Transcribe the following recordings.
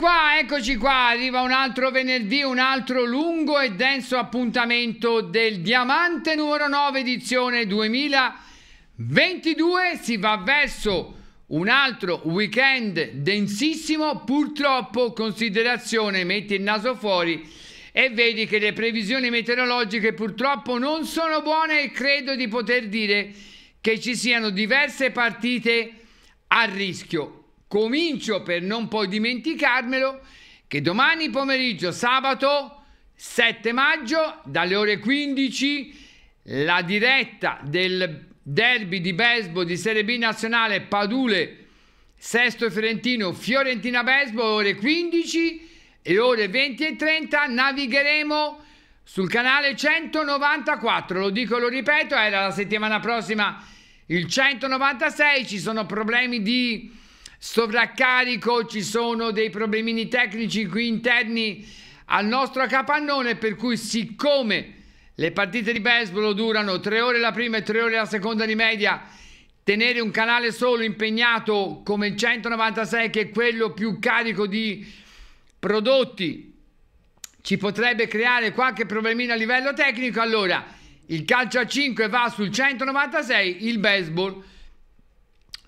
Qua, eccoci qua, arriva un altro venerdì, un altro lungo e denso appuntamento del Diamante numero 9 edizione 2022. Si va verso un altro weekend densissimo, purtroppo considerazione, metti il naso fuori e vedi che le previsioni meteorologiche purtroppo non sono buone e credo di poter dire che ci siano diverse partite a rischio Comincio per non poi dimenticarmelo che domani pomeriggio, sabato 7 maggio, dalle ore 15, la diretta del derby di baseball di Serie B nazionale Padule Sesto Fiorentino Fiorentina Baseball ore 15 e ore 20 e 30 navigheremo sul canale 194 lo dico e lo ripeto era la settimana prossima il 196 ci sono problemi di sovraccarico, ci sono dei problemini tecnici qui interni al nostro capannone, per cui siccome le partite di baseball durano tre ore la prima e tre ore la seconda di media, tenere un canale solo impegnato come il 196 che è quello più carico di prodotti ci potrebbe creare qualche problemino a livello tecnico, allora il calcio a 5 va sul 196, il baseball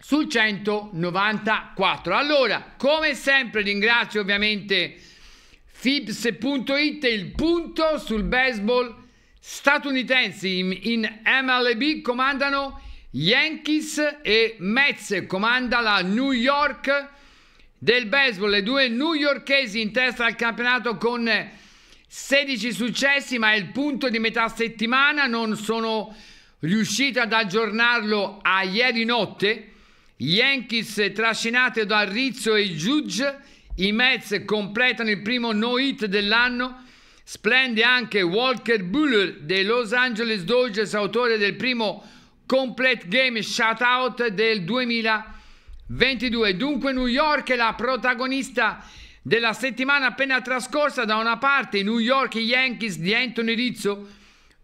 su 194. Allora, come sempre ringrazio ovviamente Fibs.it, il punto sul baseball statunitense in, in MLB comandano Yankees e Mets, comanda la New York del baseball, le due newyorkesi in testa al campionato con 16 successi, ma è il punto di metà settimana, non sono riuscito ad aggiornarlo a ieri notte Yankees trascinate da Rizzo e Judge, i Mets completano il primo no hit dell'anno, splende anche Walker Buller dei Los Angeles Dodgers, autore del primo complete game shutout del 2022. Dunque New York è la protagonista della settimana appena trascorsa, da una parte i New York Yankees di Anthony Rizzo,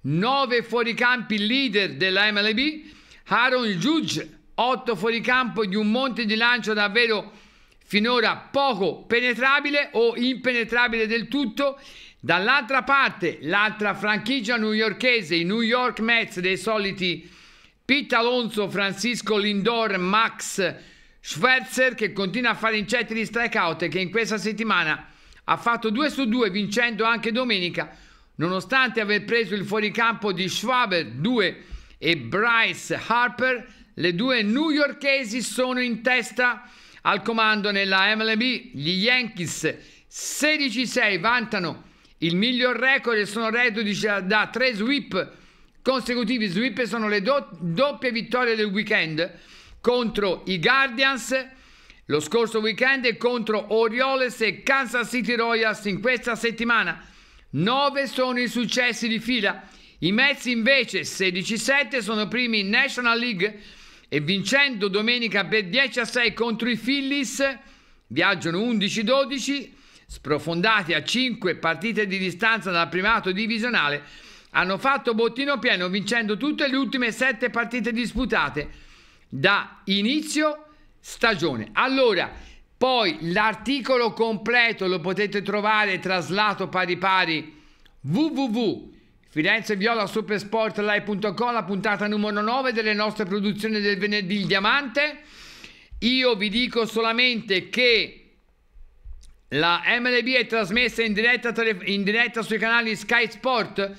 9 fuoricampi leader della MLB, Aaron Judge 8 fuoricampo di un monte di lancio davvero finora poco penetrabile o impenetrabile del tutto. Dall'altra parte, l'altra franchigia newyorchese, i New York Mets dei soliti Pete Alonso, Francisco Lindor, Max Schwerzer che continua a fare incetti di strikeout e che in questa settimana ha fatto 2 su 2 vincendo anche domenica nonostante aver preso il fuoricampo di Schwaber 2 e Bryce Harper le due newyorkesi sono in testa al comando nella MLB. Gli Yankees 16-6 vantano il miglior record e sono reduci da tre sweep consecutivi. Sweep sono le do- doppie vittorie del weekend contro i Guardians lo scorso weekend e contro Orioles e Kansas City Royals in questa settimana. 9 sono i successi di fila. I Mets invece 16-7 sono primi in National League e vincendo domenica per 10 a 6 contro i Phillies, viaggiano 11-12, sprofondati a 5 partite di distanza dal primato divisionale, hanno fatto bottino pieno vincendo tutte le ultime 7 partite disputate da inizio stagione. Allora, poi l'articolo completo lo potete trovare traslato pari pari www Firenze Viola Supersport Live.com, la puntata numero 9 delle nostre produzioni del venerdì il diamante. Io vi dico solamente che la MLB è trasmessa in diretta, in diretta sui canali Sky Sport.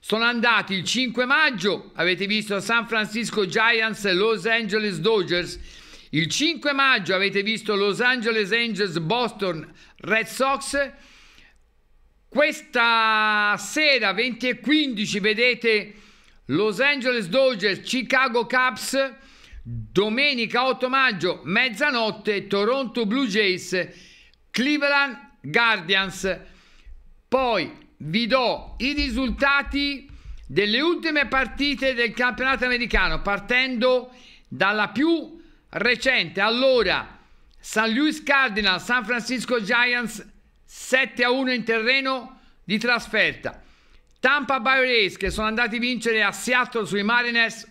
Sono andati il 5 maggio, avete visto San Francisco Giants e Los Angeles Dodgers. Il 5 maggio avete visto Los Angeles Angels Boston Red Sox. Questa sera 20 e 15 vedete Los Angeles Dodgers, Chicago Cubs, domenica 8 maggio, mezzanotte, Toronto Blue Jays, Cleveland Guardians. Poi vi do i risultati delle ultime partite del campionato americano, partendo dalla più recente. Allora, San Luis Cardinals, San Francisco Giants, 7 a 1 in terreno di trasferta. Tampa Bay Rays che sono andati a vincere a Seattle sui Mariners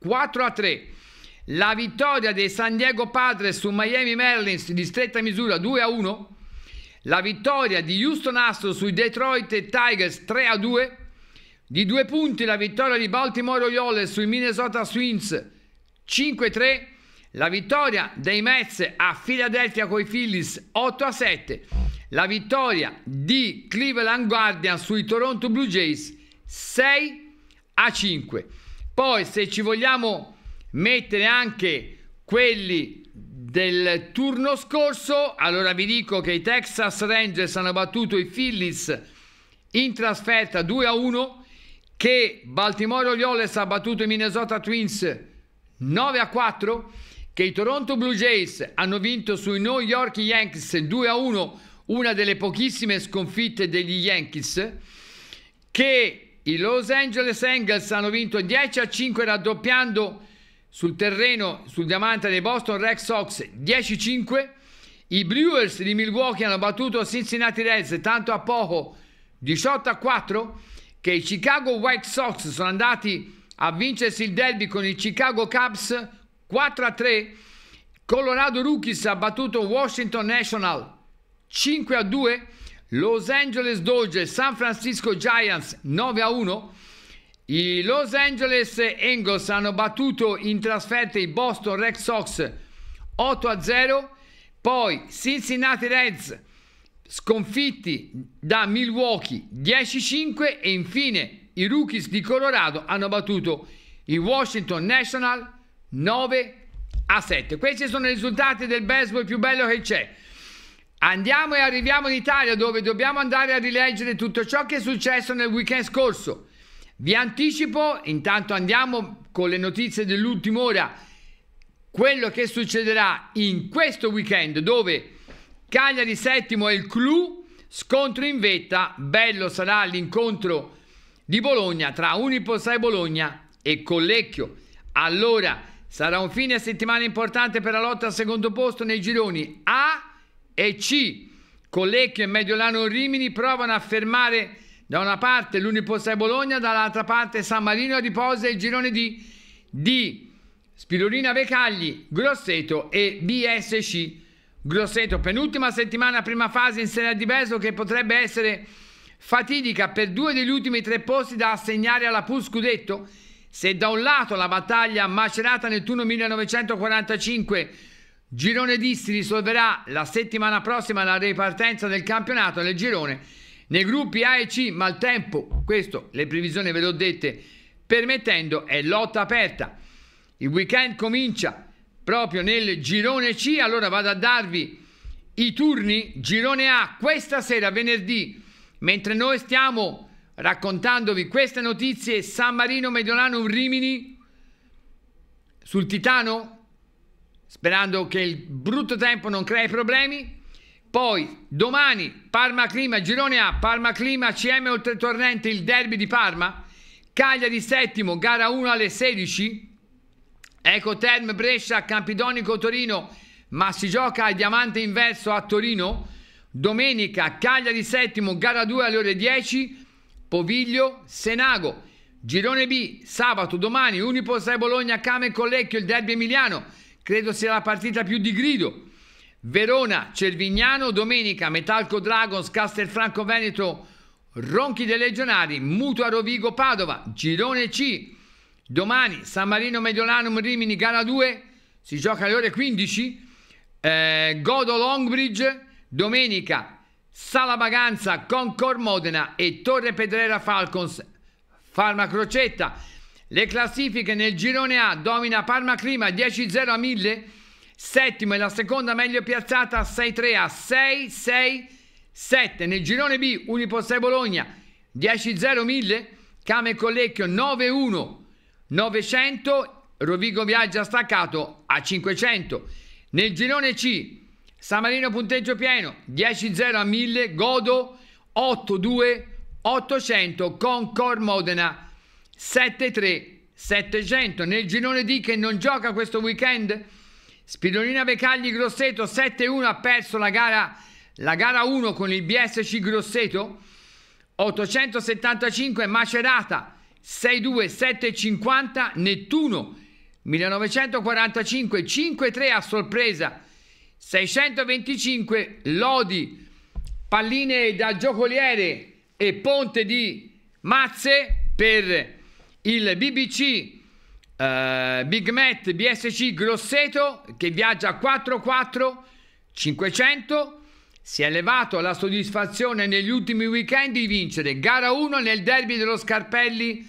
4 a 3. La vittoria dei San Diego Padres su Miami Marlins di stretta misura 2 a 1. La vittoria di Houston Astros sui Detroit Tigers 3 a 2. Di due punti la vittoria di Baltimore Orioles sui Minnesota Swings 5 a 3. La vittoria dei Mets a Philadelphia coi Phillies 8 a 7 la vittoria di Cleveland Guardian sui Toronto Blue Jays 6 a 5. Poi se ci vogliamo mettere anche quelli del turno scorso, allora vi dico che i Texas Rangers hanno battuto i Phillies in trasferta 2 a 1, che Baltimore Orioles ha battuto i Minnesota Twins 9 a 4, che i Toronto Blue Jays hanno vinto sui New York Yankees 2 a 1 una delle pochissime sconfitte degli Yankees che i Los Angeles Angels hanno vinto 10 a 5 raddoppiando sul terreno sul diamante dei Boston Red Sox 10-5 a i Brewers di Milwaukee hanno battuto Cincinnati Reds tanto a poco 18 a 4 che i Chicago White Sox sono andati a vincersi il derby con i Chicago Cubs 4 a 3 Colorado Rookies ha battuto Washington National 5 a 2, Los Angeles Dodgers, San Francisco Giants 9 a 1. I Los Angeles Angels hanno battuto in trasferta i Boston Red Sox 8 a 0, poi Cincinnati Reds sconfitti da Milwaukee 10-5 a e infine i Rookies di Colorado hanno battuto i Washington National 9 a 7. Questi sono i risultati del baseball più bello che c'è. Andiamo e arriviamo in Italia dove dobbiamo andare a rileggere tutto ciò che è successo nel weekend scorso. Vi anticipo, intanto andiamo con le notizie dell'ultima ora, quello che succederà in questo weekend dove Cagliari settimo è il clou, scontro in vetta, bello sarà l'incontro di Bologna tra Unipossai Bologna e Collecchio. Allora sarà un fine settimana importante per la lotta al secondo posto nei gironi A e C. Collecchio e Mediolano Rimini provano a fermare da una parte l'Uniposta e Bologna, dall'altra parte San Marino riposa il girone di D. Spirulina Vecagli, Grosseto e BSC. Grosseto, penultima settimana, prima fase in Serie A di Beso che potrebbe essere fatidica per due degli ultimi tre posti da assegnare alla Pul Scudetto. Se da un lato la battaglia macerata nel turno 1945 Girone D si risolverà la settimana prossima la ripartenza del campionato nel girone. Nei gruppi A e C, ma il tempo, questo le previsioni ve le ho dette, permettendo è lotta aperta. Il weekend comincia proprio nel girone C, allora vado a darvi i turni girone A questa sera venerdì, mentre noi stiamo raccontandovi queste notizie San Marino Mediolano, Rimini sul Titano sperando che il brutto tempo non crei problemi. Poi domani Parma Clima, girone A, Parma Clima, CM Oltretornente, il derby di Parma, Cagliari settimo, gara 1 alle 16, Ecoterm Brescia, Campidonico Torino, ma si gioca al diamante inverso a Torino, domenica Cagliari settimo, gara 2 alle ore 10, Poviglio, Senago, girone B, sabato, domani Unipol 6 Bologna, Came Collecchio, il derby emiliano, Credo sia la partita più di grido. Verona, Cervignano, domenica, Metalco Dragons, Castelfranco Veneto, Ronchi dei Legionari, Mutua Rovigo Padova, Girone C. Domani San Marino Mediolanum Rimini, gara 2, si gioca alle ore 15. Eh, Godo Longbridge, domenica Sala Vaganza, Concord Modena e Torre Pedrera Falcons, Farma Crocetta. Le classifiche nel girone A domina Parma Clima 10-0 a 1000. Settimo e la seconda meglio piazzata 6-3 a 6-6-7. Nel girone B Unipolsai Bologna 10-0 1000. Came Collecchio 9-1 900. Rovigo Viaggia staccato a 500. Nel girone C San Marino punteggio pieno 10-0 a 1000. Godo 8-2 800 con Cor Modena 7-3, 700 nel girone di che non gioca questo weekend. Spirolina Vecagli Grosseto 7-1 ha perso la gara, la gara 1 con il BSC Grosseto. 875 Macerata 6-2, 750 Nettuno 1945 5-3 a sorpresa 625 Lodi palline da giocoliere e ponte di mazze per il BBC eh, Big Met BSC Grosseto che viaggia a 4-4 500 si è elevato alla soddisfazione negli ultimi weekend di vincere gara 1 nel derby dello Scarpelli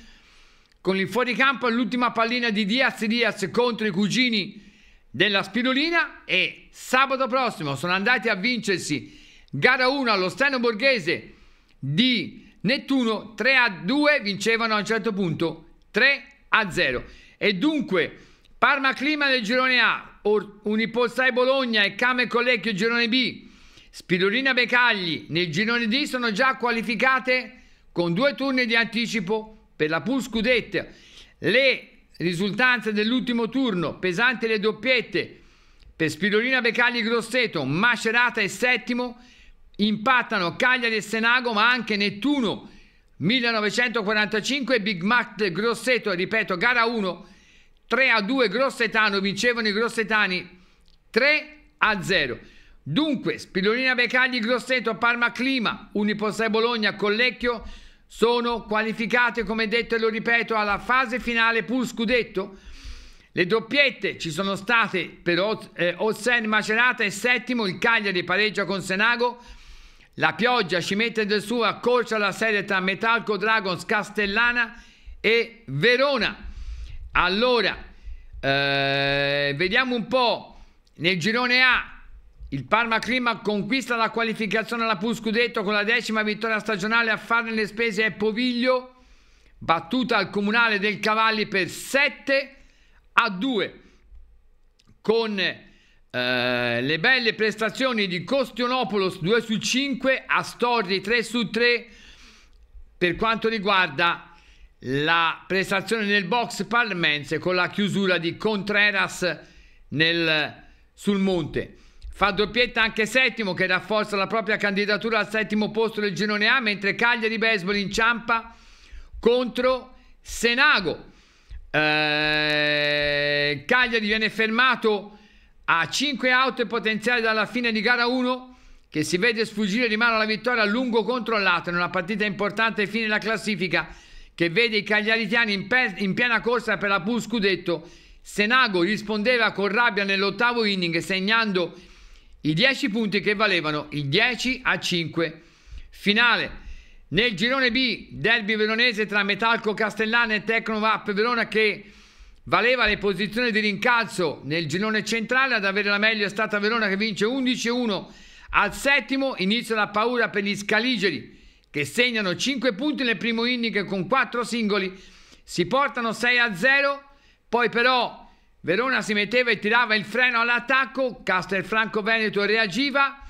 con il fuoricampo all'ultima pallina di Diaz Diaz contro i cugini della Spirulina e sabato prossimo sono andati a vincersi gara 1 allo Steno Borghese di Nettuno 3 a 2 vincevano a un certo punto 3 a 0. E dunque Parma Clima del girone A, Unipolsai Bologna e Came Collecchio girone B, Spirulina Becagli nel girone D sono già qualificate con due turni di anticipo per la Pool Scudette. Le risultanze dell'ultimo turno, pesanti le doppiette per Spirulina Becagli Grosseto, Macerata e settimo, impattano Cagliari e Senago ma anche Nettuno 1945 Big Mac Grosseto, ripeto, gara 1, 3 a 2 Grossetano, vincevano i Grossetani 3 a 0. Dunque, Spillolina Beccagli, Grosseto, Parma Clima, Unipossai Bologna, Collecchio sono qualificate, come detto e lo ripeto, alla fase finale pur scudetto. Le doppiette ci sono state per eh, Ossen Macerata e settimo, il Cagliari pareggia con Senago la pioggia ci mette del suo accorcia la alla serie tra Metalco Dragons Castellana e Verona. Allora, eh, vediamo un po' nel girone A. Il Parma Clima conquista la qualificazione alla Pool Scudetto con la decima vittoria stagionale a farne le spese è Poviglio, battuta al Comunale del Cavalli per 7 a 2 con eh, le belle prestazioni di Costionopoulos 2 su 5, Astorri 3 su 3 per quanto riguarda la prestazione nel box parmense con la chiusura di Contreras nel, sul monte. Fa doppietta anche settimo che rafforza la propria candidatura al settimo posto del girone A mentre Cagliari Baseball inciampa contro Senago. Eh, Cagliari viene fermato a 5 auto e potenziali dalla fine di gara 1 che si vede sfuggire di mano la vittoria a lungo controllato in una partita importante fine della classifica che vede i cagliaritiani in, in piena corsa per la pool scudetto Senago rispondeva con rabbia nell'ottavo inning segnando i 10 punti che valevano il 10 a 5 finale nel girone B derby veronese tra Metalco Castellana e Tecnovap Verona che Valeva le posizioni di rincalzo nel girone centrale, ad avere la meglio è stata Verona che vince 11-1. Al settimo inizia la paura per gli scaligeri che segnano 5 punti nel primo inning con 4 singoli, si portano 6-0, poi però Verona si metteva e tirava il freno all'attacco, Castelfranco Veneto reagiva,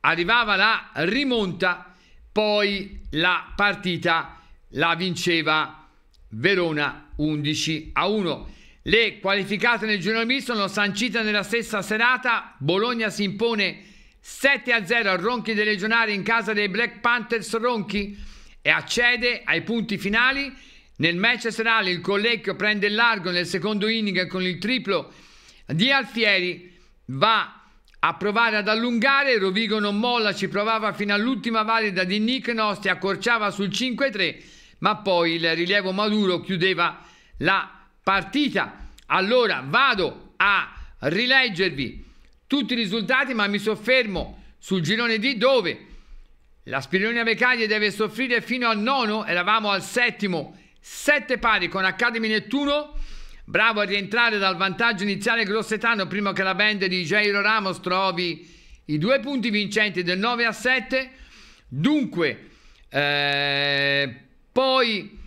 arrivava la rimonta, poi la partita la vinceva Verona 11 a 1. Le qualificate nel girone misto sono sancite nella stessa serata. Bologna si impone 7 a 0 al Ronchi dei Legionari in casa dei Black Panthers Ronchi e accede ai punti finali. Nel match serale il Collecchio prende il largo nel secondo inning con il triplo di Alfieri. Va a provare ad allungare, Rovigo non molla, ci provava fino all'ultima valida di Nick Nosti, accorciava sul 5-3, ma poi il rilievo Maduro chiudeva la partita. Allora vado a rileggervi tutti i risultati, ma mi soffermo sul girone D dove la Spironi Becaglie deve soffrire fino al nono, eravamo al settimo, sette pari con Academy Nettuno, bravo a rientrare dal vantaggio iniziale grossetano prima che la band di Jairo Ramos trovi i due punti vincenti del 9 a 7, dunque eh, poi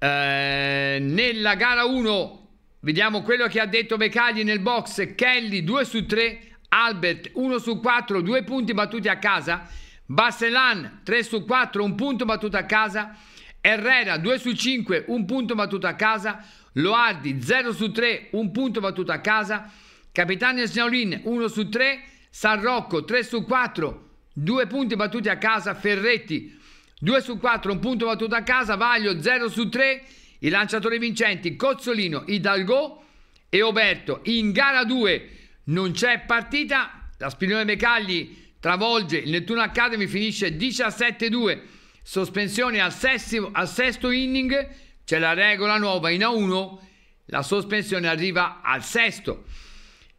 eh, nella gara 1 vediamo quello che ha detto Becagli nel box. Kelly 2 su 3, Albert 1 su 4, 2 punti battuti a casa. Barcellan 3 su 4, 1 punto battuto a casa. Herrera 2 su 5, 1 punto battuto a casa. Loardi 0 su 3, 1 punto battuto a casa. Capitano Signorin 1 su 3, San Rocco 3 su 4, 2 punti battuti a casa. Ferretti 2 su 4, un punto battuto a casa, Vaglio 0 su 3, i lanciatori vincenti Cozzolino, Hidalgo e Oberto. In gara 2 non c'è partita, la Spinone Mecagli travolge, il Nettuno Academy finisce 17-2, sospensione al, sessimo, al sesto inning, c'è la regola nuova in A1, la sospensione arriva al sesto.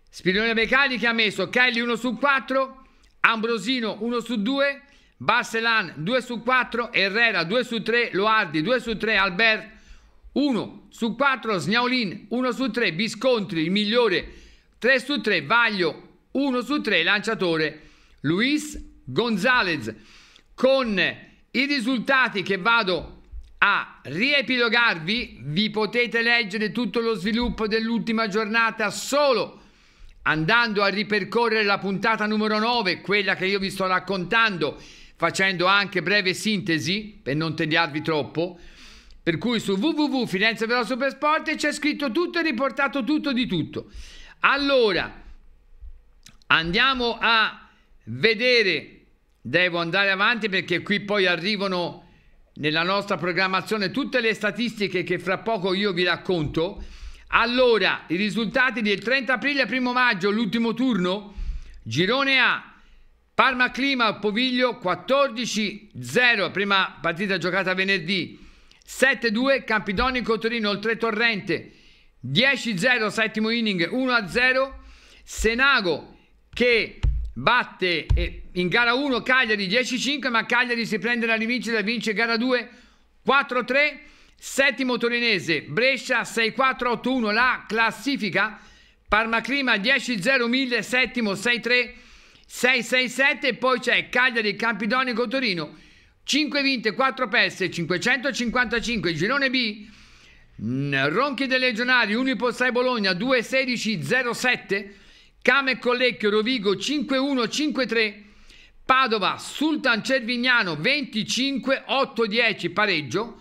Spinone Mecagli che ha messo Kelly 1 su 4, Ambrosino 1 su 2, Barcelan 2 su 4, Herrera 2 su 3, Loardi 2 su 3, Albert 1 su 4, Sgnaolin 1 su 3, Biscontri il migliore 3 su 3, Vaglio 1 su 3, lanciatore Luis Gonzalez. Con i risultati che vado a riepilogarvi, vi potete leggere tutto lo sviluppo dell'ultima giornata solo andando a ripercorrere la puntata numero 9, quella che io vi sto raccontando facendo anche breve sintesi per non tediarvi troppo. Per cui su www.firenzevelosupersport c'è scritto tutto e riportato tutto di tutto. Allora, andiamo a vedere, devo andare avanti perché qui poi arrivano nella nostra programmazione tutte le statistiche che fra poco io vi racconto. Allora, i risultati del 30 aprile e 1 maggio, l'ultimo turno, girone A, Parma Clima Poviglio 14-0, prima partita giocata venerdì. 7-2 Campidonico Torino oltre Torrente. 10-0 settimo inning, 1-0 Senago che batte eh, in gara 1 Cagliari 10-5, ma Cagliari si prende la rivincita e vince gara 2 4-3. Settimo torinese, Brescia 6-4-8-1 la classifica. Parma Clima 10-0 1000, settimo 6-3. 667 poi c'è Cagliari, Campidonico, Torino 5 vinte, 4 perse, 555 girone B mm, Ronchi dei Legionari, Unipostai Bologna 2-16-07 Came Collecchio, Rovigo 5 1 5 Padova, Sultan Cervignano 25-8-10 pareggio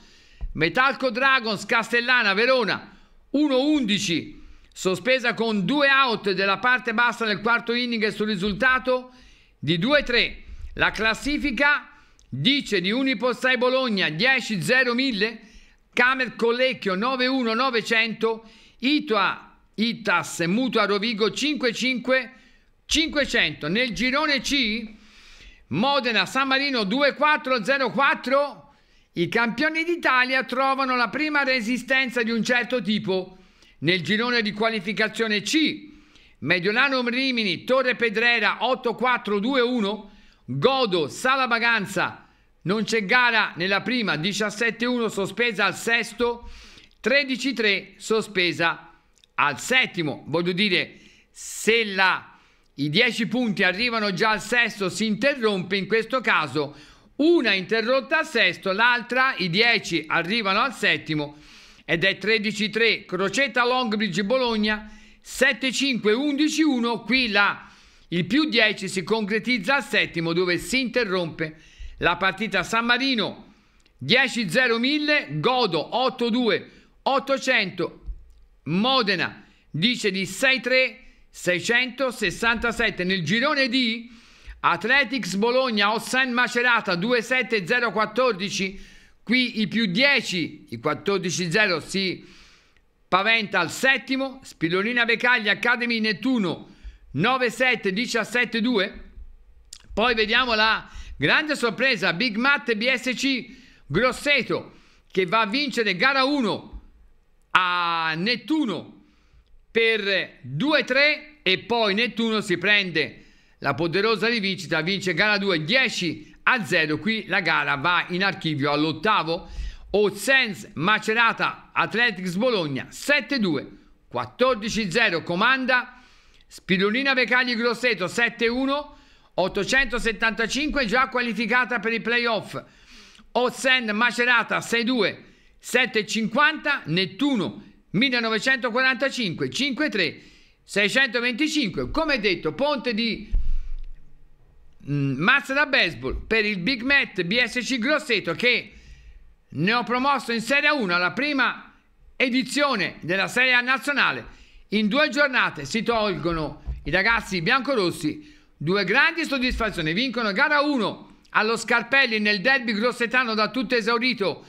Metalco Dragons, Castellana, Verona 1-11 sospesa con due out della parte bassa del quarto inning e sul risultato di 2-3. La classifica dice di Unipossai Bologna 10-0-1000, Camer Collecchio 9-1-900, Itua Itas Mutua Rovigo 5-5-500. Nel girone C Modena San Marino 2-4-0-4 i campioni d'Italia trovano la prima resistenza di un certo tipo nel girone di qualificazione C, Mediolanum Rimini, Torre Pedrera 8-4-2-1, Godo, Sala Vaganza, non c'è gara nella prima, 17-1 sospesa al sesto, 13-3 sospesa al settimo. Voglio dire, se la, i 10 punti arrivano già al sesto, si interrompe in questo caso una interrotta al sesto, l'altra, i 10 arrivano al settimo ed è 13-3 Crocetta Longbridge Bologna 7-5-11-1 qui la il più 10 si concretizza al settimo dove si interrompe la partita San Marino 10-0 1000 Godo 8-2 800 Modena dice di 6-3 667 nel girone di Athletics Bologna Ossen Macerata 2-7 0-14 Qui i più 10, i 14-0 si paventa al settimo, Spillolina Becaglia, Academy Nettuno 9-7-17-2. Poi vediamo la grande sorpresa, Big Matt BSC Grosseto che va a vincere gara 1 a Nettuno per 2-3 e poi Nettuno si prende la poderosa rivincita, vince gara 2 10 a 0. Qui la gara va in archivio all'ottavo. Ozzens Macerata Athletics Bologna 7-2, 14-0 comanda Spirulina Vecagli Grosseto 7-1, 875 già qualificata per i playoff. Ozzens Macerata 6-2, 750 Nettuno 1945, 5-3, 625. Come detto, Ponte di mh, mm, mazza da baseball per il Big Matt BSC Grosseto che ne ho promosso in Serie 1 alla prima edizione della Serie A nazionale. In due giornate si tolgono i ragazzi biancorossi due grandi soddisfazioni. Vincono gara 1 allo Scarpelli nel derby grossetano da tutto esaurito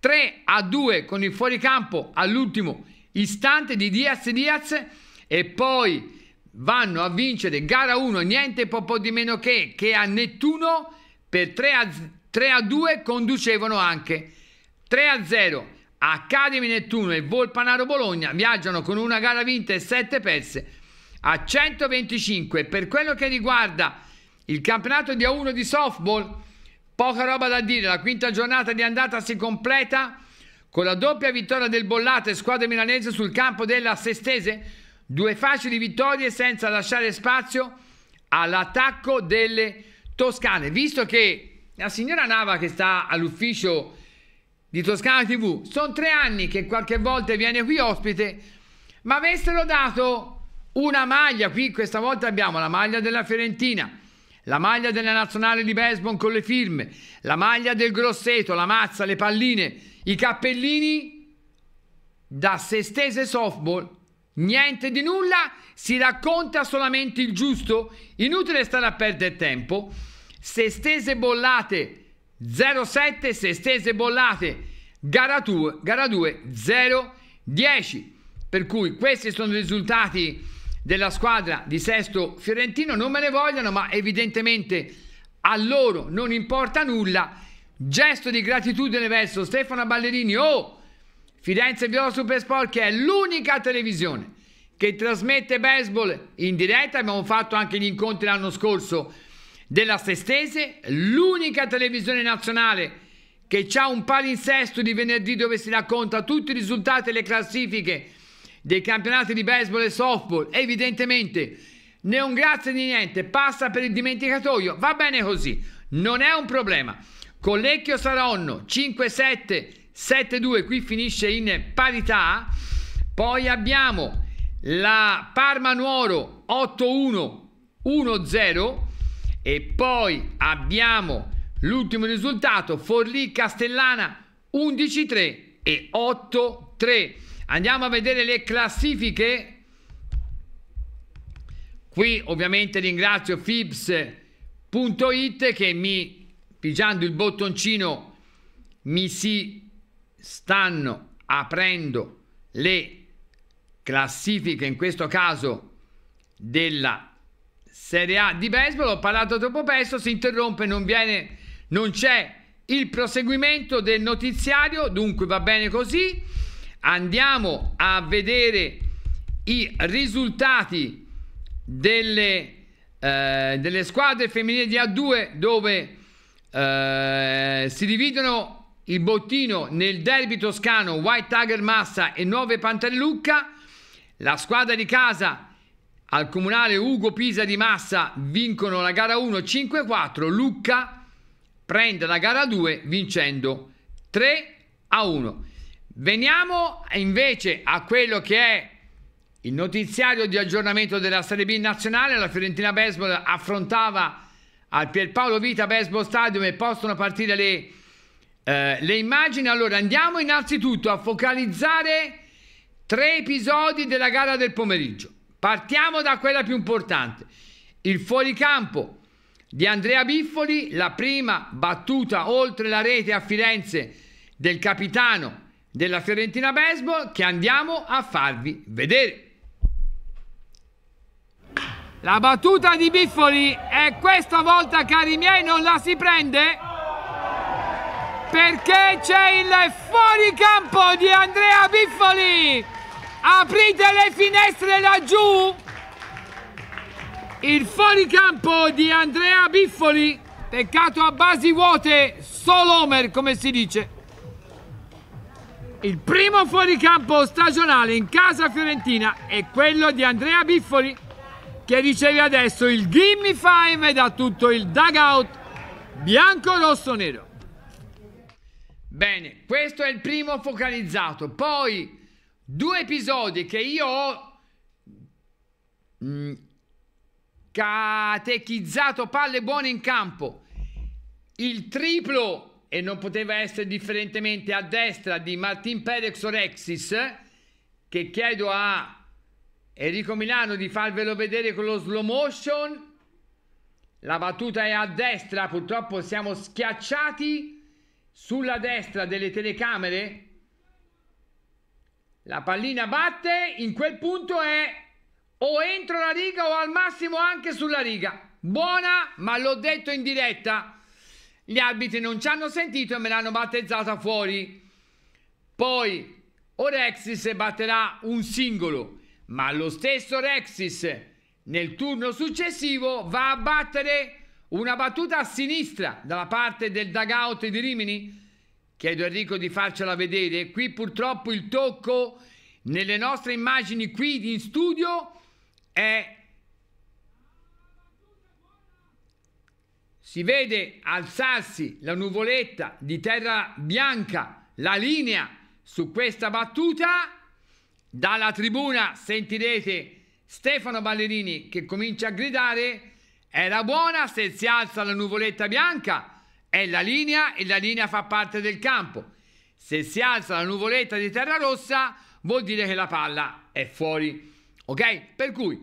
3 a 2 con il fuoricampo all'ultimo istante di Diaz Diaz e poi vanno a vincere gara 1 niente po', po di meno che che a Nettuno per 3 a, 3 a 2 conducevano anche 3 a 0 Academy Nettuno e Volpanaro Bologna viaggiano con una gara vinta e 7 perse a 125 per quello che riguarda il campionato di A1 di softball poca roba da dire la quinta giornata di andata si completa con la doppia vittoria del Bollate squadra milanese sul campo della Sestese Due facili vittorie senza lasciare spazio all'attacco delle toscane, visto che la signora Nava che sta all'ufficio di Toscana TV, sono tre anni che qualche volta viene qui ospite, ma avessero dato una maglia, qui questa volta abbiamo la maglia della Fiorentina, la maglia della nazionale di baseball con le firme, la maglia del Grosseto, la mazza, le palline, i cappellini da se stese softball Niente di nulla, si racconta solamente il giusto. Inutile stare a perdere tempo. Se stese bollate 0,7, se stese bollate gara 2, gara 2 0,10. Per cui questi sono i risultati della squadra di Sesto Fiorentino. Non me ne vogliono, ma evidentemente a loro non importa nulla. Gesto di gratitudine verso Stefano Ballerini. Oh! Firenze Viola Supersport che è l'unica televisione che trasmette baseball in diretta, abbiamo fatto anche gli incontri l'anno scorso della Sestese, l'unica televisione nazionale che ha un palinsesto di venerdì dove si racconta tutti i risultati e le classifiche dei campionati di baseball e softball, evidentemente né un grazie di niente, passa per il dimenticatoio, va bene così, non è un problema. Collecchio Saronno 5-7 7-2, qui finisce in parità. Poi abbiamo la Parma Nuoro 8-1, 1-0 e poi abbiamo l'ultimo risultato Forlì Castellana 11-3 e 8-3. Andiamo a vedere le classifiche. Qui ovviamente ringrazio fibs.it che mi pigiando il bottoncino mi si stanno aprendo le classifiche, in questo caso della Serie A di baseball. Ho parlato troppo presto, si interrompe, non viene, non c'è il proseguimento del notiziario, dunque va bene così. Andiamo a vedere i risultati delle, eh, delle squadre femminili di A2 dove eh, si dividono il bottino nel derby toscano White Tiger Massa e 9 Lucca. la squadra di casa al comunale Ugo Pisa di Massa vincono la gara 1 5-4, Lucca prende la gara 2 vincendo 3-1. Veniamo invece a quello che è il notiziario di aggiornamento della Serie B nazionale, la Fiorentina Baseball affrontava al Pierpaolo Vita Baseball Stadium e possono partire le eh, le immagini, allora andiamo innanzitutto a focalizzare tre episodi della gara del pomeriggio. Partiamo da quella più importante, il fuoricampo di Andrea Biffoli, la prima battuta oltre la rete a Firenze del capitano della Fiorentina Baseball che andiamo a farvi vedere. La battuta di Biffoli è questa volta, cari miei, non la si prende? perché c'è il fuoricampo di Andrea Biffoli aprite le finestre laggiù il fuoricampo di Andrea Biffoli peccato a basi vuote solo Homer come si dice il primo fuoricampo stagionale in casa fiorentina è quello di Andrea Biffoli che riceve adesso il gimme five da tutto il dugout bianco-rosso-nero Bene, questo è il primo focalizzato. Poi due episodi che io ho mm, catechizzato palle buone in campo. Il triplo, e non poteva essere differentemente a destra di Martin Perez Orexis, che chiedo a Enrico Milano di farvelo vedere con lo slow motion. La battuta è a destra, purtroppo siamo schiacciati sulla destra delle telecamere la pallina batte in quel punto è o entro la riga o al massimo anche sulla riga buona ma l'ho detto in diretta gli arbitri non ci hanno sentito e me l'hanno battezzata fuori poi Orexis batterà un singolo ma lo stesso Orexis nel turno successivo va a battere una battuta a sinistra dalla parte del dugout di Rimini? Chiedo a Enrico di farcela vedere. Qui purtroppo il tocco nelle nostre immagini qui in studio è... Si vede alzarsi la nuvoletta di terra bianca, la linea su questa battuta. Dalla tribuna sentirete Stefano Ballerini che comincia a gridare era buona se si alza la nuvoletta bianca, è la linea e la linea fa parte del campo. Se si alza la nuvoletta di terra rossa, vuol dire che la palla è fuori. Ok? Per cui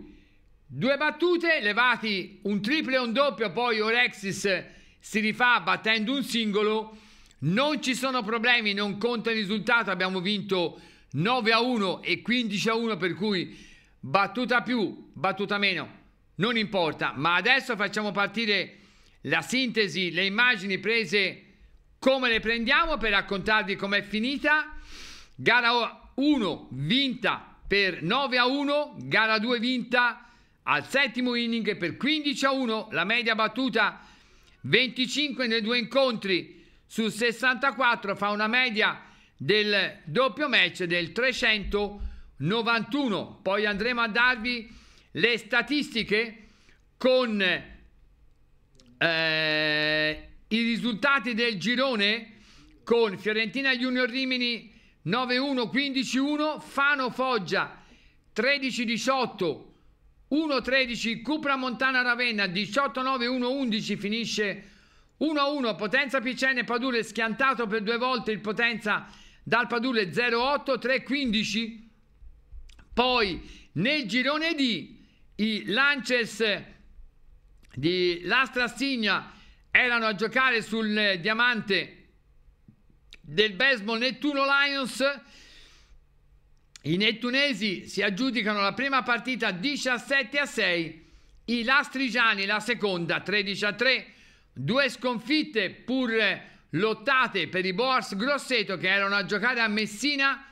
due battute, levati un triple e un doppio, poi Orexis si rifà battendo un singolo. Non ci sono problemi, non conta il risultato, abbiamo vinto 9 a 1 e 15 a 1, per cui battuta più, battuta meno, non importa, ma adesso facciamo partire la sintesi, le immagini prese come le prendiamo per raccontarvi com'è finita. Gara 1 vinta per 9 a 1, gara 2 vinta al settimo inning per 15 a 1, la media battuta 25 nei due incontri su 64 fa una media del doppio match del 391. Poi andremo a darvi le statistiche con eh, i risultati del girone con Fiorentina Junior Rimini 9-1, 15-1, Fano Foggia 13-18, 1-13, Cupra Montana Ravenna 18-9, 1-11, finisce 1-1, Potenza Picene Padule schiantato per due volte il Potenza dal Padule 0-8, 3-15, poi nel girone di i Lances di Lastrassigna erano a giocare sul diamante del baseball Nettuno Lions. I nettunesi si aggiudicano la prima partita 17 a 6, i lastrigiani la seconda 13 a 3. Due sconfitte pur lottate per i Boars Grosseto che erano a giocare a Messina.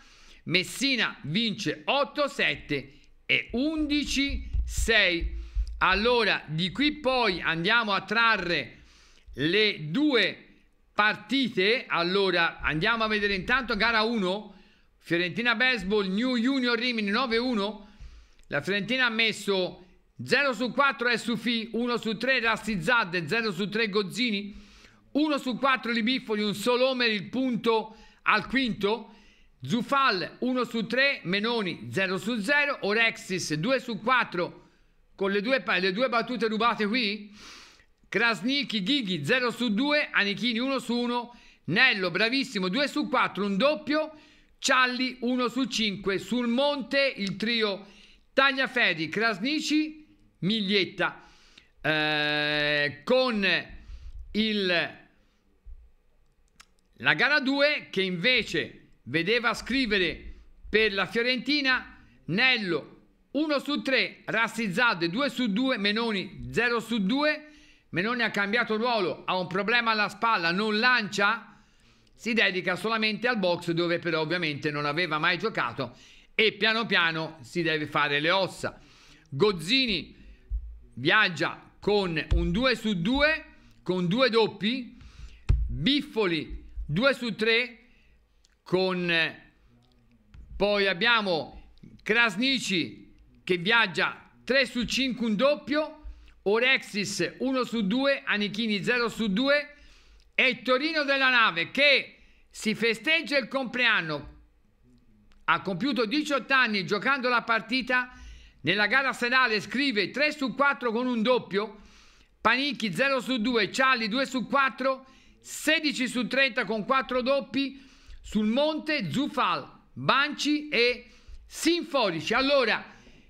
Messina vince 8 a 7 e 11 6. Allora, di qui poi andiamo a trarre le due partite. Allora, andiamo a vedere intanto gara 1. Fiorentina Baseball, New Junior Rimini 9-1. La Fiorentina ha messo 0 su 4 Sufi, 1 su 3 Rastizzad, 0 su 3 Gozzini, 1 su 4 Libiffoli, un solo homer, il punto al quinto. Zufal 1 su 3, Menoni 0 su 0, Orexis 2 su 4 con le due, le due battute rubate qui, Krasniki Ghighi 0 su 2, Anichini 1 su 1, Nello bravissimo 2 su 4, un doppio, Cialli 1 su 5, sul monte il trio Tagliaferi, Krasnici, Miglietta eh, con il, la gara 2 che invece vedeva scrivere per la Fiorentina Nello 1 su 3, Rassizzade 2 su 2, Menoni 0 su 2. Menoni ha cambiato ruolo, ha un problema alla spalla, non lancia, si dedica solamente al box dove però ovviamente non aveva mai giocato e piano piano si deve fare le ossa. Gozzini viaggia con un 2 su 2, con due doppi, Biffoli 2 su 3, con eh, poi abbiamo Krasnici che viaggia 3 su 5 un doppio Orexis 1 su 2 Anichini 0 su 2 e Torino della nave che si festeggia il compleanno ha compiuto 18 anni giocando la partita nella gara serale scrive 3 su 4 con un doppio Panichi 0 su 2 Cialli 2 su 4 16 su 30 con 4 doppi sul monte Zufal, Banci e Sinforici. Allora,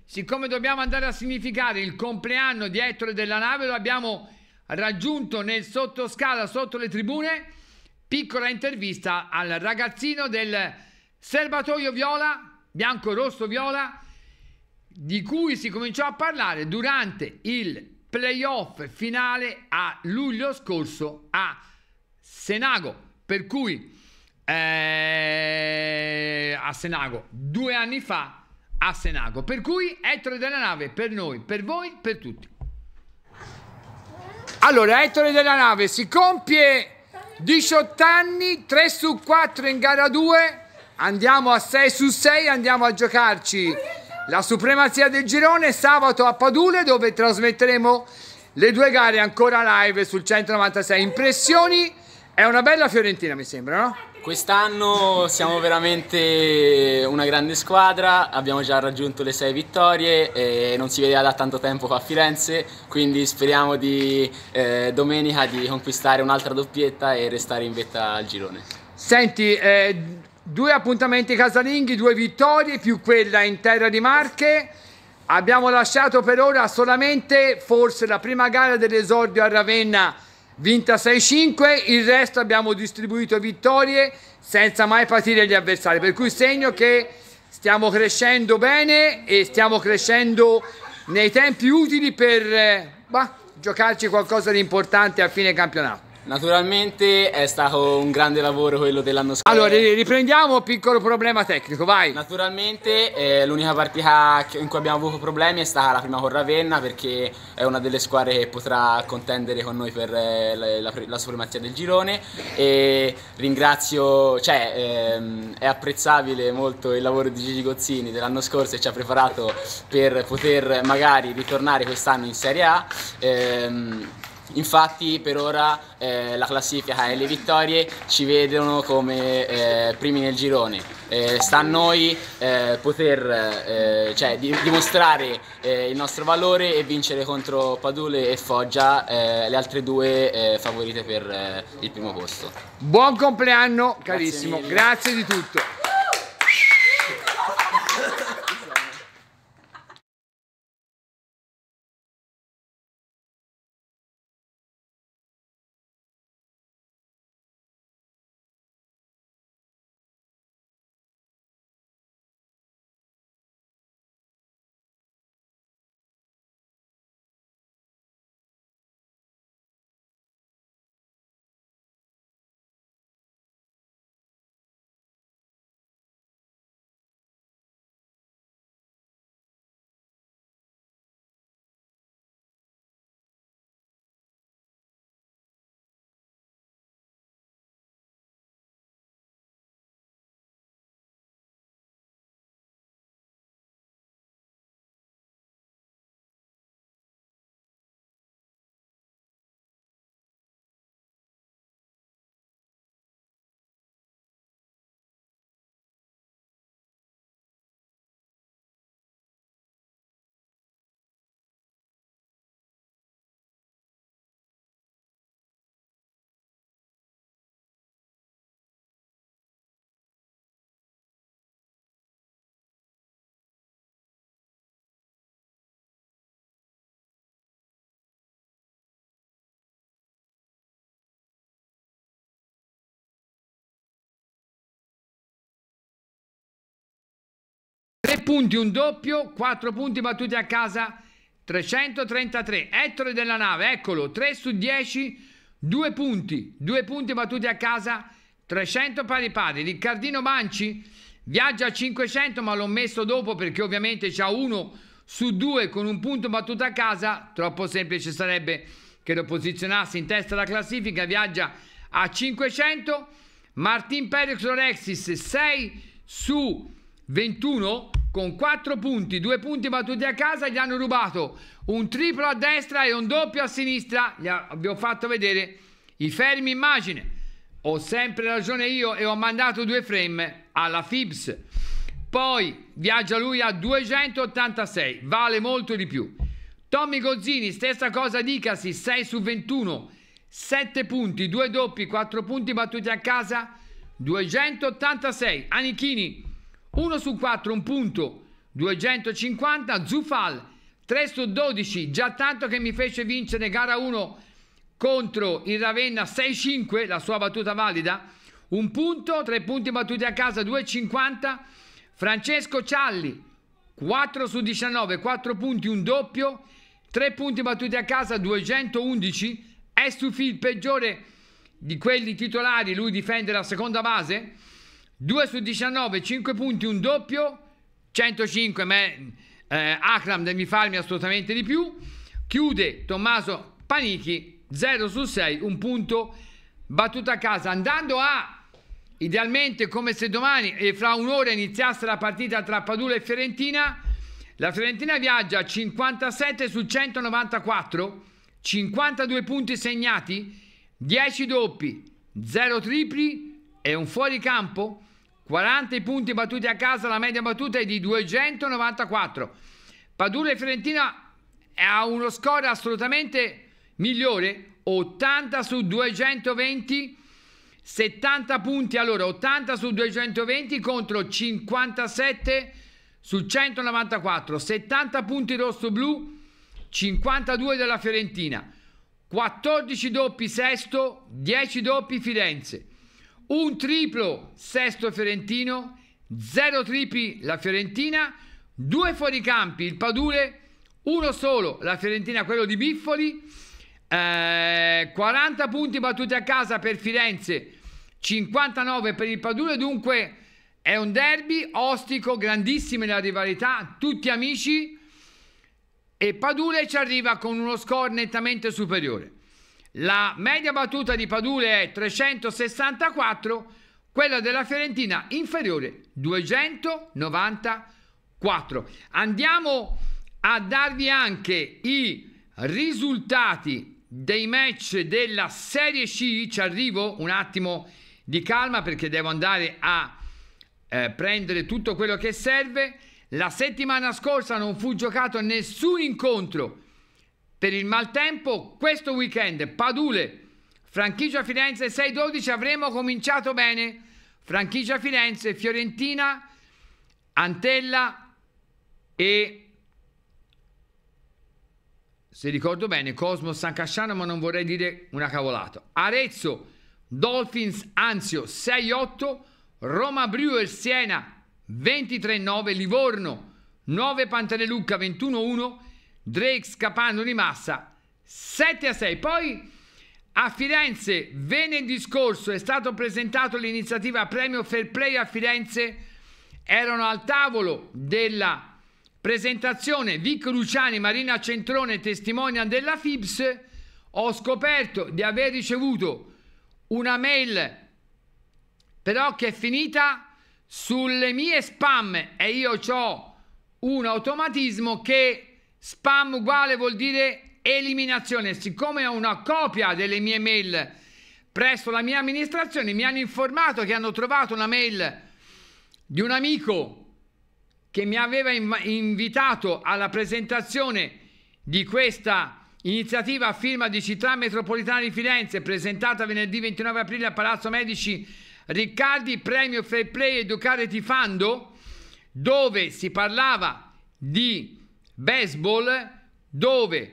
siccome dobbiamo andare a significare il compleanno di Ettore della nave, lo abbiamo raggiunto nel sottoscala sotto le tribune, piccola intervista al ragazzino del serbatoio viola, bianco-rosso-viola, di cui si cominciò a parlare durante il playoff finale a luglio scorso a Senago. Per cui eh, a Senago, due anni fa a Senago. Per cui Ettore della nave per noi, per voi, per tutti. Allora, Ettore della nave si compie 18 anni, 3 su 4 in gara 2. Andiamo a 6 su 6, andiamo a giocarci la supremazia del girone sabato a Padule dove trasmetteremo le due gare ancora live sul 196. Impressioni? È una bella Fiorentina mi sembra, no? Quest'anno siamo veramente una grande squadra, abbiamo già raggiunto le sei vittorie e non si vedeva da tanto tempo qua a Firenze, quindi speriamo di eh, domenica di conquistare un'altra doppietta e restare in vetta al girone. Senti, eh, due appuntamenti casalinghi, due vittorie più quella in terra di Marche. Abbiamo lasciato per ora solamente forse la prima gara dell'esordio a Ravenna vinta 6-5, il resto abbiamo distribuito vittorie senza mai patire gli avversari, per cui segno che stiamo crescendo bene e stiamo crescendo nei tempi utili per eh, bah, giocarci qualcosa di importante a fine campionato. Naturalmente è stato un grande lavoro quello dell'anno scorso. Allora, riprendiamo, piccolo problema tecnico, vai. Naturalmente eh, l'unica partita in cui abbiamo avuto problemi è stata la prima con Ravenna perché è una delle squadre che potrà contendere con noi per eh, la, la, supremazia del girone e ringrazio, cioè ehm, è apprezzabile molto il lavoro di Gigi Gozzini dell'anno scorso e ci ha preparato per poter magari ritornare quest'anno in Serie A. Ehm, Infatti per ora eh, la classifica e le vittorie ci vedono come eh, primi nel girone. Eh, sta a noi eh, poter eh, cioè, di dimostrare eh, il nostro valore e vincere contro Padule e Foggia, le altre due favorite per il primo posto. Buon compleanno carissimo, grazie, grazie di tutto. 3 punti un doppio, 4 punti battuti a casa, 333. Ettore della nave, eccolo, 3 su 10, 2 punti, 2 punti battuti a casa, 300 pari pari. Riccardino Manci viaggia a 500 ma l'ho messo dopo perché ovviamente c'ha uno su due con un punto battuto a casa, troppo semplice sarebbe che lo posizionasse in testa alla classifica, viaggia a 500. Martin Perez Orexis 6 su 21 con 4 punti, 2 punti battuti a casa, gli hanno rubato un triplo a destra e un doppio a sinistra, gli ho fatto vedere i fermi immagine, ho sempre ragione io e ho mandato due frame alla Fibs, poi viaggia lui a 286, vale molto di più. Tommy Gozzini, stessa cosa dicasi, 6 su 21, 7 punti, 2 doppi, 4 punti battuti a casa, 286. Anichini, 1 su 4, un punto, 250, Zufal, 3 su 12, già tanto che mi fece vincere gara 1 contro il Ravenna 6-5, la sua battuta valida, un punto, 3 punti battuti a casa, 2,50, Francesco Cialli, 4 su 19, 4 punti, un doppio, 3 punti battuti a casa, 211, è Stufi il peggiore di quelli titolari, lui difende la seconda base, 2 su 19, 5 punti, un doppio, 105, ma eh, Akram devi farmi assolutamente di più. Chiude Tommaso Panichi, 0 su 6, un punto battuto a casa, andando a idealmente come se domani e fra un'ora iniziasse la partita tra Padula e Fiorentina. La Fiorentina viaggia 57 su 194, 52 punti segnati, 10 doppi, 0 tripli e un fuoricampo. 40 punti battuti a casa, la media battuta è di 294. Padula e Fiorentina eh, ha uno score assolutamente migliore, 80 su 220, 70 punti allora, 80 su 220 contro 57 su 194, 70 punti rosso-blu, 52 della Fiorentina, 14 doppi Sesto, 10 doppi Firenze un triplo Sesto Fiorentino, zero tripli la Fiorentina, due fuoricampi il Padule, uno solo la Fiorentina, quello di Biffoli, eh, 40 punti battuti a casa per Firenze, 59 per il Padule, dunque è un derby ostico, grandissima la rivalità, tutti amici e Padule ci arriva con uno score nettamente superiore. La media battuta di Padule è 364, quella della Fiorentina inferiore 294. Andiamo a darvi anche i risultati dei match della Serie C. Ci arrivo un attimo di calma perché devo andare a eh, prendere tutto quello che serve. La settimana scorsa non fu giocato nessun incontro per il maltempo questo weekend Padule Franchigia Firenze 6-12 avremo cominciato bene Franchigia Firenze Fiorentina Antella e se ricordo bene Cosmo San Casciano ma non vorrei dire una cavolata Arezzo Dolphins Anzio 6-8 Roma Brewer Siena 23-9 Livorno 9 Pantelucca 21-1 Drake scappando di massa 7 a 6. Poi a Firenze, venerdì scorso, è stato presentato l'iniziativa Premio Fair Play a Firenze. Erano al tavolo della presentazione Vico Luciani, Marina Centrone, testimonia della FIBS. Ho scoperto di aver ricevuto una mail però che è finita sulle mie spam e io ho un automatismo che Spam uguale vuol dire eliminazione. Siccome ho una copia delle mie mail presso la mia amministrazione, mi hanno informato che hanno trovato una mail di un amico che mi aveva inv invitato alla presentazione di questa iniziativa a firma di Città Metropolitana di Firenze, presentata venerdì 29 aprile a Palazzo Medici Riccardi, premio Fair Play Educare Tifando, dove si parlava di baseball dove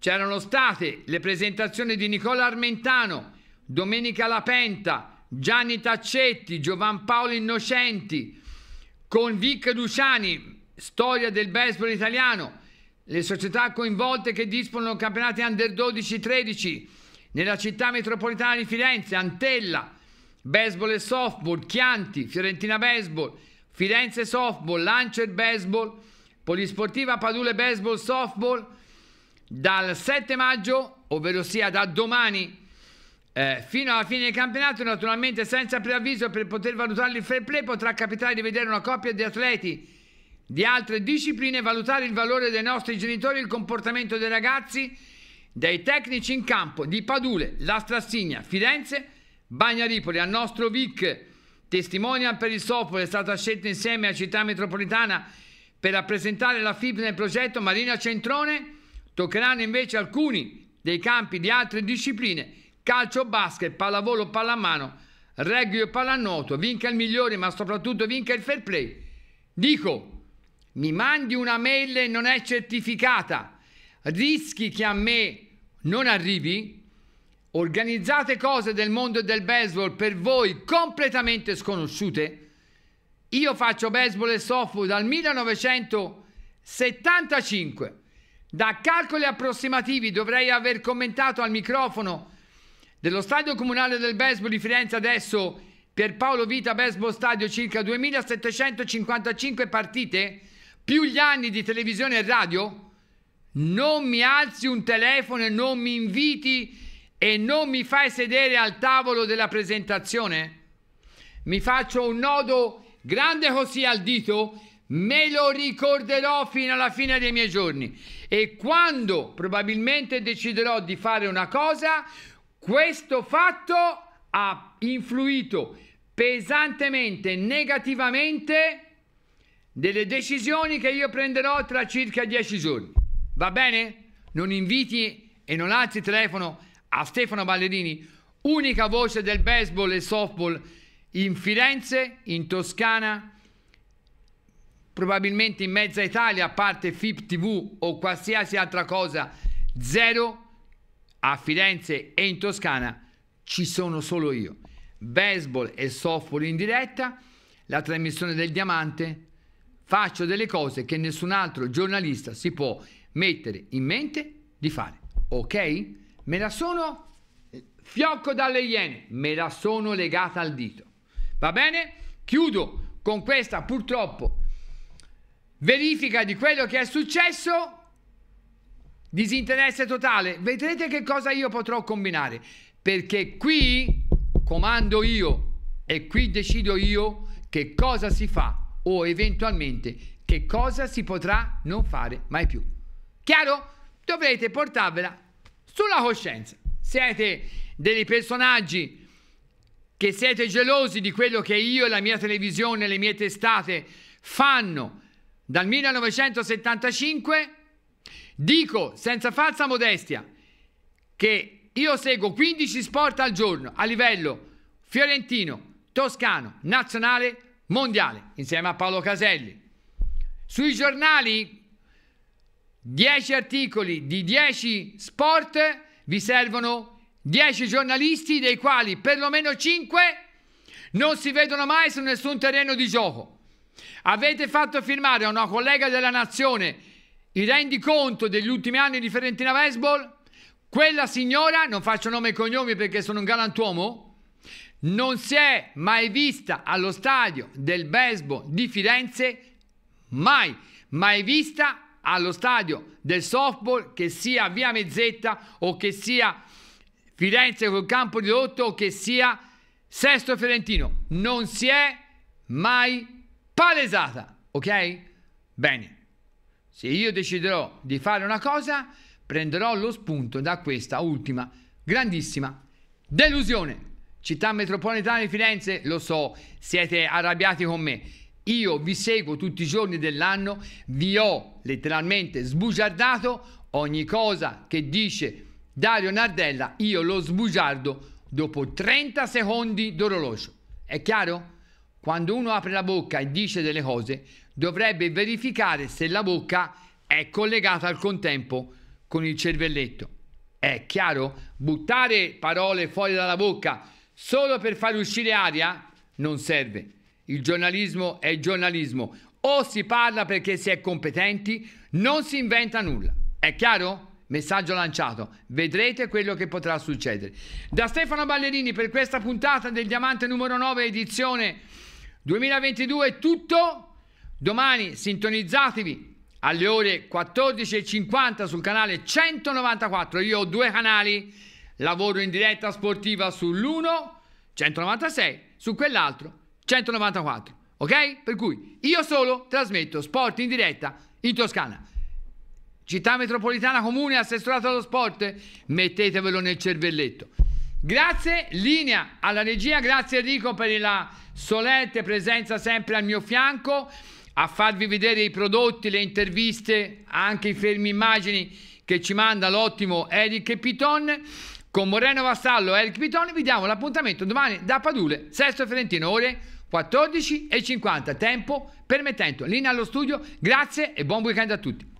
c'erano state le presentazioni di Nicola Armentano, Domenica Lapenta, Gianni Taccetti, Giovan Paolo Innocenti, con Vic Luciani, storia del baseball italiano, le società coinvolte che dispongono campionati under 12-13 nella città metropolitana di Firenze, Antella, Baseball e Softball, Chianti, Fiorentina Baseball, Firenze Softball, Lancer Baseball, Polisportiva Padule Baseball Softball dal 7 maggio, ovvero sia da domani eh, fino alla fine del campionato, naturalmente senza preavviso per poter valutare il fair play, potrà capitare di vedere una coppia di atleti di altre discipline valutare il valore dei nostri genitori, il comportamento dei ragazzi, dei tecnici in campo di Padule, La Strassigna, Firenze, Bagnaripoli. Al nostro Vic, testimonial per il software, è stata scelta insieme a Città Metropolitana per rappresentare la FIP nel progetto Marina Centrone toccheranno invece alcuni dei campi di altre discipline, calcio, basket, pallavolo, pallamano, rugby o pallanuoto, vinca il migliore ma soprattutto vinca il fair play. Dico, mi mandi una mail e non è certificata, rischi che a me non arrivi, organizzate cose del mondo del baseball per voi completamente sconosciute, io faccio baseball e softball dal 1975. Da calcoli approssimativi dovrei aver commentato al microfono dello stadio comunale del baseball di Firenze adesso per Paolo Vita Baseball Stadio circa 2755 partite più gli anni di televisione e radio. Non mi alzi un telefono e non mi inviti e non mi fai sedere al tavolo della presentazione mi faccio un nodo grande così al dito, me lo ricorderò fino alla fine dei miei giorni. E quando probabilmente deciderò di fare una cosa, questo fatto ha influito pesantemente, negativamente, delle decisioni che io prenderò tra circa dieci giorni. Va bene? Non inviti e non alzi il telefono a Stefano Ballerini, unica voce del baseball e softball in Firenze, in Toscana, probabilmente in mezza Italia, a parte FIP TV o qualsiasi altra cosa, zero. A Firenze e in Toscana ci sono solo io. Baseball e softball in diretta, la trasmissione del diamante, faccio delle cose che nessun altro giornalista si può mettere in mente di fare. Ok? Me la sono eh, fiocco dalle iene, me la sono legata al dito. Va bene? Chiudo con questa purtroppo verifica di quello che è successo. Disinteresse totale. Vedrete che cosa io potrò combinare. Perché qui comando io e qui decido io che cosa si fa o eventualmente che cosa si potrà non fare mai più. Chiaro? Dovrete portarvela sulla coscienza. Siete dei personaggi che siete gelosi di quello che io e la mia televisione le mie testate fanno dal 1975, dico senza falsa modestia che io seguo 15 sport al giorno a livello fiorentino, toscano, nazionale, mondiale, insieme a Paolo Caselli. Sui giornali 10 articoli di 10 sport vi servono 10 giornalisti dei quali perlomeno 5 non si vedono mai su nessun terreno di gioco. Avete fatto firmare a una collega della nazione il rendiconto degli ultimi anni di Ferentina Baseball? Quella signora, non faccio nome e cognomi perché sono un galantuomo, non si è mai vista allo stadio del baseball di Firenze, mai, mai vista allo stadio del softball che sia via Mezzetta o che sia Firenze col campo di ridotto che sia sesto Fiorentino. Non si è mai palesata, ok? Bene, se io deciderò di fare una cosa, prenderò lo spunto da questa ultima grandissima delusione. Città metropolitana di Firenze, lo so, siete arrabbiati con me. Io vi seguo tutti i giorni dell'anno, vi ho letteralmente sbugiardato ogni cosa che dice Dario Nardella, io lo sbugiardo dopo 30 secondi d'orologio. È chiaro? Quando uno apre la bocca e dice delle cose, dovrebbe verificare se la bocca è collegata al contempo con il cervelletto. È chiaro? Buttare parole fuori dalla bocca solo per far uscire aria non serve. Il giornalismo è giornalismo. O si parla perché si è competenti, non si inventa nulla. È chiaro? Messaggio lanciato, vedrete quello che potrà succedere. Da Stefano Ballerini per questa puntata del Diamante numero 9 edizione 2022 è tutto. Domani sintonizzatevi alle ore 14.50 sul canale 194. Io ho due canali, lavoro in diretta sportiva sull'1 196, su quell'altro 194. Ok? Per cui io solo trasmetto sport in diretta in Toscana. Città metropolitana comune, assessorato allo sport, mettetevelo nel cervelletto. Grazie, linea alla regia, grazie Enrico per la solente presenza sempre al mio fianco a farvi vedere i prodotti, le interviste, anche i fermi immagini che ci manda l'ottimo Eric Piton. Con Moreno Vassallo e Eric Piton vi diamo l'appuntamento domani da Padule, Sesto Fiorentino, ore 14 e 50 tempo permettendo. Linea allo studio, grazie e buon weekend a tutti.